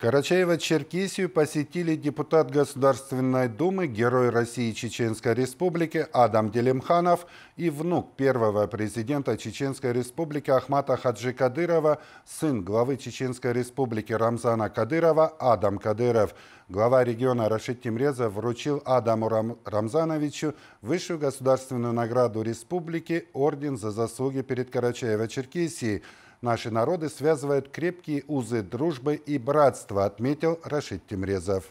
Карачаево-Черкесию посетили депутат Государственной Думы, герой России Чеченской Республики Адам Делимханов и внук первого президента Чеченской Республики Ахмата Хаджи Кадырова, сын главы Чеченской Республики Рамзана Кадырова Адам Кадыров. Глава региона Рашид Тимрезов вручил Адаму Рам Рамзановичу высшую государственную награду республики Орден за заслуги перед Карачаево-Черкесией – Наши народы связывают крепкие узы дружбы и братства, отметил Рашид Тимрезов.